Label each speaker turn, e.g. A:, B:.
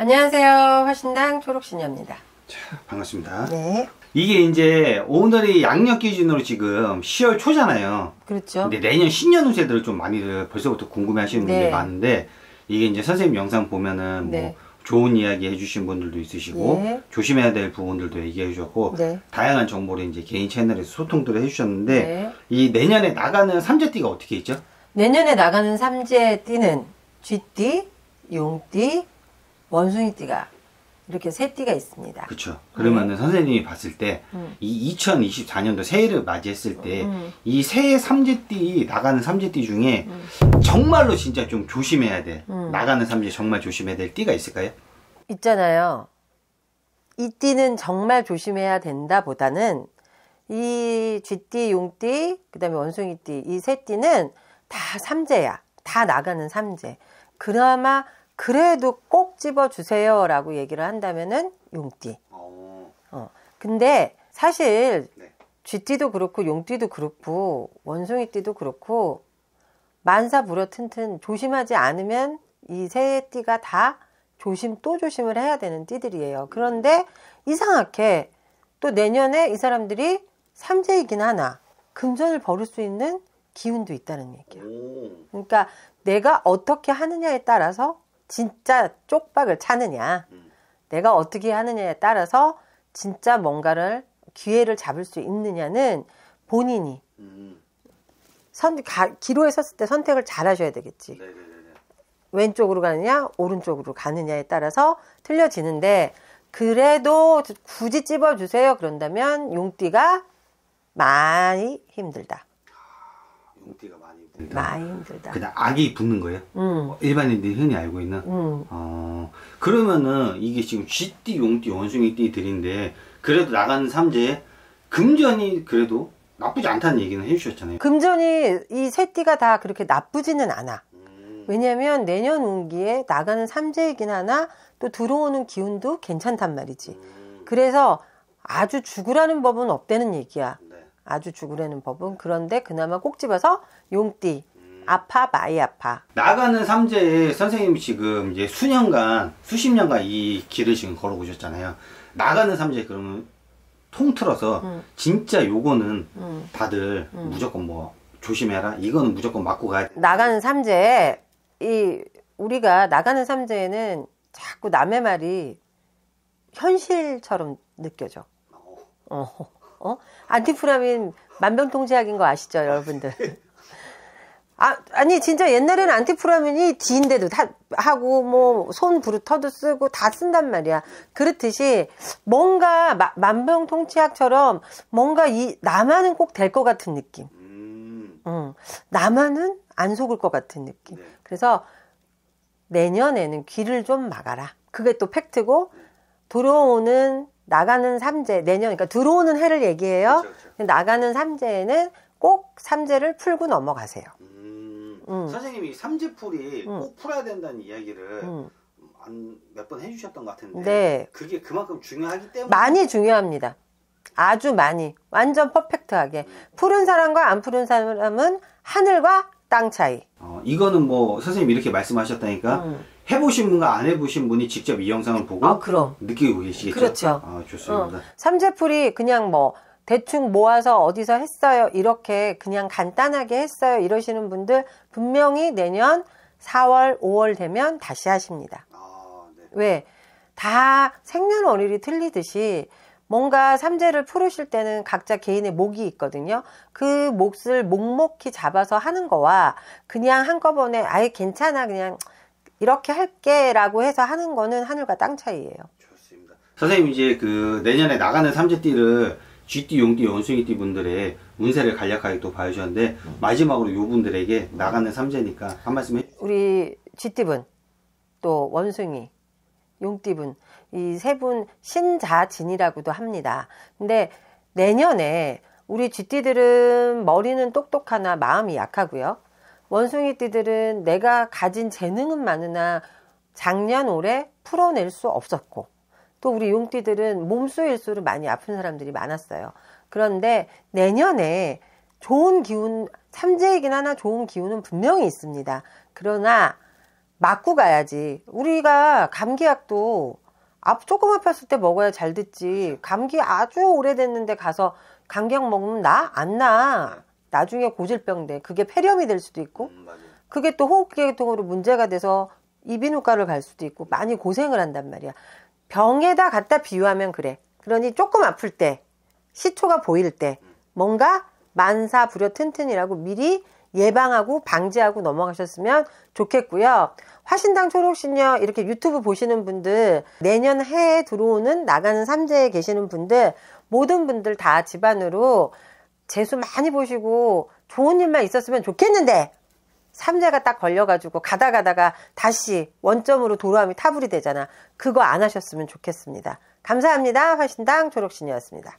A: 안녕하세요. 화신당 초록신녀입니다.
B: 자, 반갑습니다. 네. 이게 이제 오늘이 양력 기준으로 지금 10월 초잖아요. 그렇죠. 근데 내년 신년 운세들을 좀 많이들 벌써부터 궁금해 하시는 분들이 네. 많은데 이게 이제 선생님 영상 보면은 뭐 네. 좋은 이야기 해주신 분들도 있으시고 네. 조심해야 될 부분들도 얘기해 주셨고 네. 다양한 정보를 이제 개인 채널에서 소통들 해주셨는데 네. 이 내년에 나가는 삼재띠가 어떻게 있죠?
A: 내년에 나가는 삼재띠는 쥐띠, 용띠, 원숭이띠가 이렇게 세
B: 띠가 있습니다. 그렇죠. 그러면은 네. 선생님이 봤을 때 음. 2024년도 새해를 맞이했을 때이 음. 새해 삼재띠 나가는 삼재띠 중에 음. 정말로 진짜 좀 조심해야 돼. 음. 나가는 삼재 정말 조심해야 될 띠가 있을까요?
A: 있잖아요. 이 띠는 정말 조심해야 된다 보다는 이 쥐띠, 용띠, 그 다음에 원숭이띠, 이 세 띠는 다 삼재야. 다 나가는 삼재. 그나마 그래도 꼭 집어 주세요라고 얘기를 한다면은 용띠. 어. 어. 근데 사실 네. 쥐띠도 그렇고 용띠도 그렇고 원숭이띠도 그렇고 만사 부여 튼튼 조심하지 않으면 이세 띠가 다 조심 또 조심을 해야 되는 띠들이에요. 그런데 이상하게 또 내년에 이 사람들이 삼재이긴 하나 금전을 벌을 수 있는 기운도 있다는 얘기야. 그러니까 내가 어떻게 하느냐에 따라서 진짜 쪽박을 차느냐, 음. 내가 어떻게 하느냐에 따라서 진짜 뭔가를 기회를 잡을 수 있느냐는 본인이 음. 선 기로에 섰을 때 선택을 잘 하셔야 되겠지. 왼쪽으로 가느냐, 오른쪽으로 가느냐에 따라서 틀려지는데 그래도 굳이 찝어 주세요. 그런다면 용띠가 많이 힘들다.
B: 용띠가 많이 힘들다. 많이 힘들다. 그냥 악이 붙는 거예요? 음. 일반인들이 흔히 알고 있는? 음. 어, 그러면은 이게 지금 쥐띠, 용띠, 원숭이띠 들인데 그래도 나가는 삼재 금전이 그래도 나쁘지 않다는 얘기는 해주셨잖아요.
A: 금전이 이세 띠가 다 그렇게 나쁘지는 않아. 음. 왜냐면 내년 운기에 나가는 삼재이긴 하나 또 들어오는 기운도 괜찮단 말이지. 음. 그래서 아주 죽으라는 법은 없다는 얘기야. 아주 죽으려는 법은 그런데 그나마 꼭 집어서 용띠 아파 마이 아파
B: 나가는 삼재 선생님이 지금 이제 수년간 수십 년간 이 길을 지금 걸어오셨잖아요 나가는 삼재 그러면 통틀어서 음. 진짜 요거는 음. 다들 음. 무조건 뭐 조심해라 이거는 무조건 맞고 가야 돼
A: 나가는 삼재 이 우리가 나가는 삼재에는 자꾸 남의 말이 현실처럼 느껴져 어. 어? 안티프라민 만병통제약인 거 아시죠, 여러분들? 아, 아니 진짜 옛날에는 안티프라민이 D인데도 다 하고 뭐손 브루터도 쓰고 다 쓴단 말이야. 그렇듯이 뭔가 마, 만병통치약처럼 뭔가 이 나만은 꼭 될 것 같은 느낌. 음. 응. 나만은 안 속을 것 같은 느낌. 네. 그래서 내년에는 귀를 좀 막아라. 그게 또 팩트고 네. 돌아오는 나가는 삼재 내년 그러니까 들어오는 해를 얘기해요. 그쵸, 그렇죠, 그쵸. 그렇죠. 나가는 삼재에는 꼭 삼재를 풀고 넘어가세요.
B: 음, 음. 선생님이 삼재풀이 음. 꼭 풀어야 된다는 이야기를 음. 몇번 해주셨던 것 같은데 네. 그게 그만큼 중요하기 때문에
A: 많이 중요합니다. 아주 많이 완전 퍼펙트하게 음. 푸른 사람과 안 푸른 사람은 하늘과 땅 차이.
B: 어, 이거는 뭐 선생님 이렇게 말씀하셨다니까 음. 해보신 분과 안 해보신 분이 직접 이 영상을 보고 아, 그럼. 느끼고 계시겠죠? 그렇죠. 아, 좋습니다. 어.
A: 삼재풀이 그냥 뭐 대충 모아서 어디서 했어요. 이렇게 그냥 간단하게 했어요. 이러시는 분들 분명히 내년 4월, 5월 되면 다시 하십니다. 아, 네. 왜? 다 생년월일이 틀리듯이 뭔가 삼재를 풀으실 때는 각자 개인의 목이 있거든요. 그 몫을 묵묵히 잡아서 하는 거와 그냥 한꺼번에 아예 괜찮아 그냥 이렇게 할게라고 해서 하는 거는 하늘과 땅 차이예요. 좋습니다.
B: 선생님 이제 그 내년에 나가는 삼재띠를 쥐띠, 용띠, 연숭이띠 분들의 운세를 간략하게 또 봐주셨는데 마지막으로 요 분들에게 나가는 삼재니까 한 말씀 해주세요.
A: 우리 쥐띠분 또 원숭이, 용띠분 이 세 분 신자진이라고도 합니다. 근데 내년에 우리 쥐띠들은 머리는 똑똑하나 마음이 약하고요. 원숭이띠들은 내가 가진 재능은 많으나 작년 올해 풀어낼 수 없었고 또 우리 용띠들은 몸소 일수로 많이 아픈 사람들이 많았어요. 그런데 내년에 좋은 기운 삼재이긴 하나 좋은 기운은 분명히 있습니다. 그러나 맞고 가야지. 우리가 감기약도 아, 조금 아팠을 때 먹어야 잘 듣지. 감기 아주 오래됐는데 가서 감기약 먹으면 나 안 나. 나중에 고질병 돼. 그게 폐렴이 될 수도 있고 음, 그게 또 호흡기계통으로 문제가 돼서 이비인후과를 갈 수도 있고 많이 고생을 한단 말이야. 병에다 갖다 비유하면 그래. 그러니 조금 아플 때 시초가 보일 때 뭔가 만사 불여 튼튼이라고 미리 예방하고 방지하고 넘어가셨으면 좋겠고요. 화신당 초록신녀 이렇게 유튜브 보시는 분들 내년 해에 들어오는 나가는 삼재에 계시는 분들 모든 분들 다 집안으로 재수 많이 보시고 좋은 일만 있었으면 좋겠는데 삼자가 딱 걸려가지고 가다 가다가 다시 원점으로 도로함이 타불이 되잖아. 그거 안 하셨으면 좋겠습니다. 감사합니다. 화신당 조록신이었습니다